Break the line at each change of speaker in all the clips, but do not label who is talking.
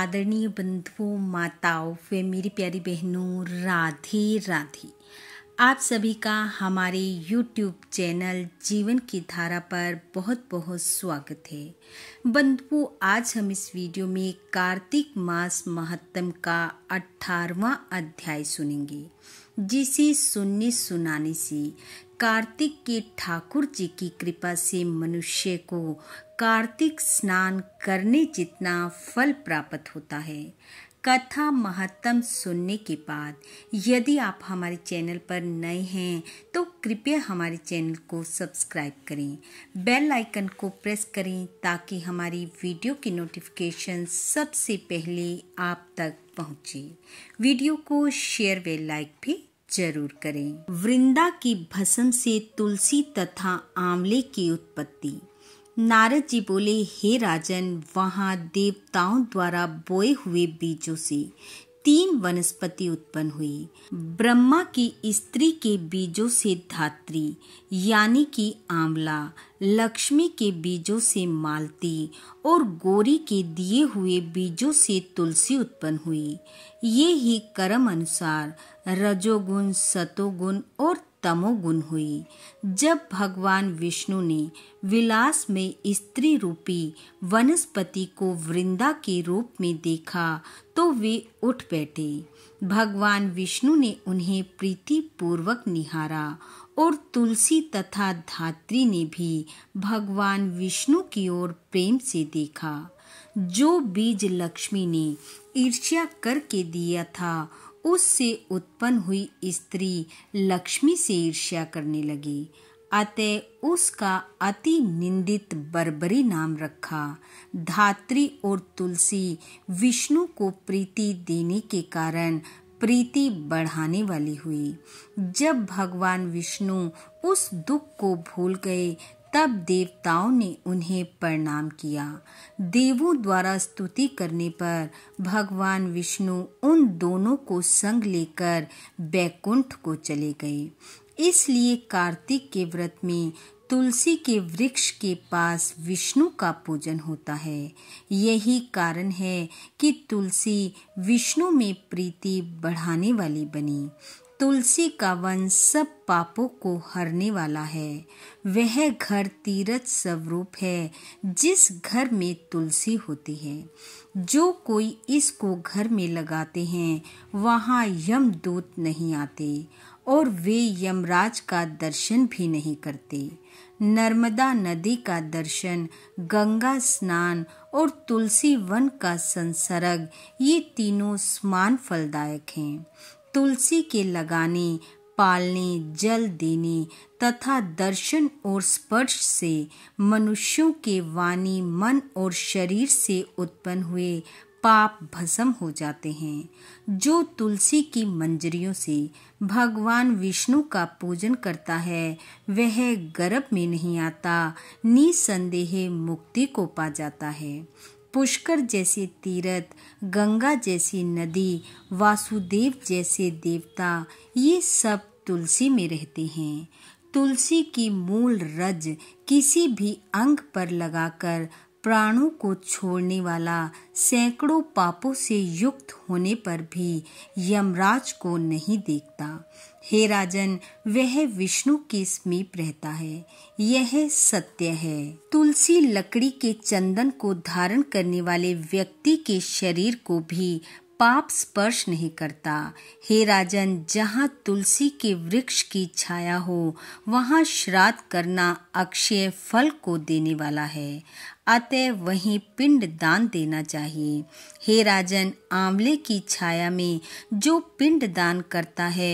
आदरणीय बंधुओं माताओं वे मेरी प्यारी बहनों राधे राधे आप सभी का हमारे YouTube चैनल जीवन की धारा पर बहुत बहुत स्वागत है बंधु आज हम इस वीडियो में कार्तिक मास महत्तम का अठारवा अध्याय सुनेंगे जिसे सुनने सुनाने से कार्तिक के ठाकुर जी की कृपा से मनुष्य को कार्तिक स्नान करने जितना फल प्राप्त होता है कथा महत्तम सुनने के बाद यदि आप हमारे चैनल पर नए हैं तो कृपया हमारे चैनल को सब्सक्राइब करें बेल आइकन को प्रेस करें ताकि हमारी वीडियो की नोटिफिकेशन सबसे पहले आप तक पहुंचे वीडियो को शेयर व लाइक भी जरूर करें वृंदा की भसम से तुलसी तथा आंवले की उत्पत्ति नारद जी बोले हे राजन वहाँ देवताओं द्वारा बोए हुए बीजों से तीन वनस्पति उत्पन्न हुई ब्रह्मा की स्त्री के बीजों से धात्री यानी कि आंवला लक्ष्मी के बीजों से मालती और गोरी के दिए हुए बीजों से तुलसी उत्पन्न हुई ये ही कर्म अनुसार रजोगुण सतोगुण और तमोगुण हुई जब भगवान विष्णु ने विलास में स्त्री रूपी वनस्पति को वृंदा के रूप में देखा तो वे उठ बैठे भगवान विष्णु ने उन्हें प्रीति पूर्वक निहारा और तुलसी तथा धात्री ने भी भगवान विष्णु की ओर प्रेम से देखा जो बीज लक्ष्मी ने ईर्ष्या करके दिया था उससे उत्पन्न हुई स्त्री लक्ष्मी से ईर्ष्या करने लगी अतः उसका अति निंदित बर्बरी नाम रखा धात्री और तुलसी विष्णु को प्रीति देने के कारण प्रीति बढ़ाने वाली हुई जब भगवान विष्णु उस दुख को भूल गए तब देवताओं ने उन्हें प्रणाम किया देवों द्वारा स्तुति करने पर भगवान विष्णु उन दोनों को संग लेकर बैकुंठ को चले गए इसलिए कार्तिक के व्रत में तुलसी के वृक्ष के पास विष्णु का पूजन होता है यही कारण है कि तुलसी विष्णु में प्रीति बढ़ाने वाली बनी तुलसी का वन सब पापों को हरने वाला है वह घर तीरथ स्वरूप है जिस घर में तुलसी होती है जो कोई इसको घर में लगाते हैं वहाँ यमदूत नहीं आते और वे यमराज का दर्शन भी नहीं करते नर्मदा नदी का दर्शन गंगा स्नान और तुलसी वन का संसर्ग ये तीनों समान फलदायक हैं तुलसी के लगाने पालने जल देने तथा दर्शन और स्पर्श से मनुष्यों के वाणी मन और शरीर से उत्पन्न हुए पाप भस्म हो जाते हैं जो तुलसी की मंजरियों से भगवान विष्णु का पूजन करता है वह गर्भ में नहीं आता निसंदेह मुक्ति को पा जाता है पुष्कर जैसे तीरथ गंगा जैसी नदी वासुदेव जैसे देवता ये सब तुलसी में रहते हैं तुलसी की मूल रज किसी भी अंग पर लगाकर प्राणों को छोड़ने वाला सैकड़ों पापों से युक्त होने पर भी यमराज को नहीं देखता हे राजन वह विष्णु के समीप रहता है यह सत्य है तुलसी लकड़ी के चंदन को धारण करने वाले व्यक्ति के शरीर को भी पाप स्पर्श नहीं करता हे राजन जहाँ तुलसी के वृक्ष की छाया हो वहाँ श्राद्ध करना अक्षय फल को देने वाला है अतः वहीं पिंड दान देना चाहिए हे राजन आंवले की छाया में जो पिंड दान करता है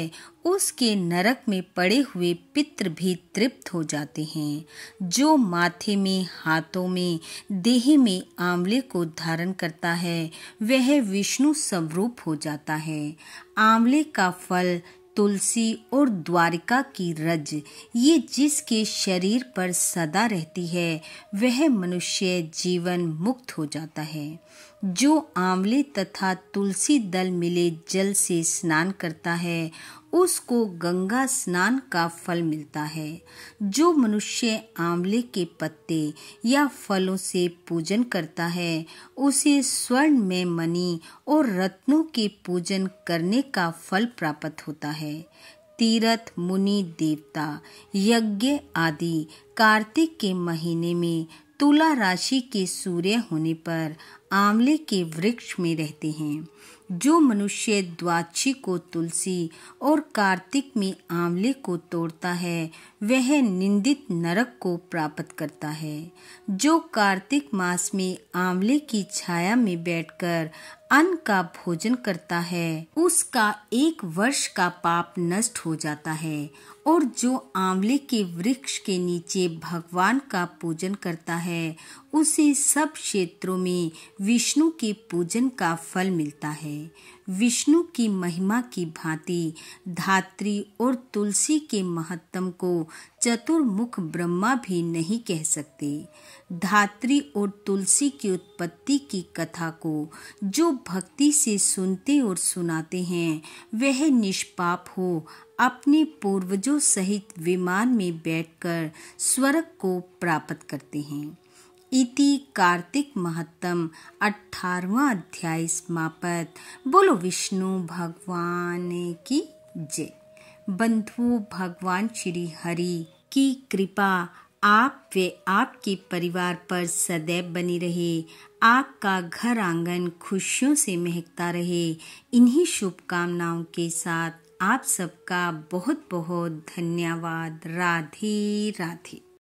उसके नरक में पड़े हुए पित्र भी तृप्त हो जाते हैं जो माथे में हाथों में देह में आंवले को धारण करता है वह विष्णु स्वरूप हो जाता है आंवले का फल तुलसी और द्वारिका की रज ये जिसके शरीर पर सदा रहती है वह मनुष्य जीवन मुक्त हो जाता है जो आंवले तथा तुलसी दल मिले जल से स्नान करता है उसको गंगा स्नान का फल मिलता है जो मनुष्य आंवले के पत्ते या फलों से पूजन करता है उसे स्वर्ण में मणि और रत्नों के पूजन करने का फल प्राप्त होता है तीरथ मुनि देवता यज्ञ आदि कार्तिक के महीने में तुला राशि के सूर्य होने पर आंवले के वृक्ष में रहते हैं जो मनुष्य द्वाची को तुलसी और कार्तिक में आंवले को तोड़ता है वह निंदित नरक को प्राप्त करता है जो कार्तिक मास में आंवले की छाया में बैठकर अन्न का भोजन करता है उसका एक वर्ष का पाप नष्ट हो जाता है और जो आंवले के वृक्ष के नीचे भगवान का पूजन करता है उसे सब क्षेत्रों में विष्णु के पूजन का फल मिलता है विष्णु की महिमा की भांति धात्री और तुलसी के महत्तम को चतुर्मुख ब्रह्मा भी नहीं कह सकते धात्री और तुलसी की उत्पत्ति की कथा को जो भक्ति से सुनते और सुनाते हैं वह निष्पाप हो अपने पूर्वजों सहित विमान में बैठकर स्वर्ग को प्राप्त करते हैं इति कार्तिक महत्तम अठारवा अध्याय समापत बोलो विष्णु भगवान की जय बंधु भगवान श्री हरि की कृपा आप वे आपके परिवार पर सदैव बनी रहे आपका घर आंगन खुशियों से महकता रहे इन्हीं शुभकामनाओं के साथ आप सबका बहुत बहुत धन्यवाद राधे राधे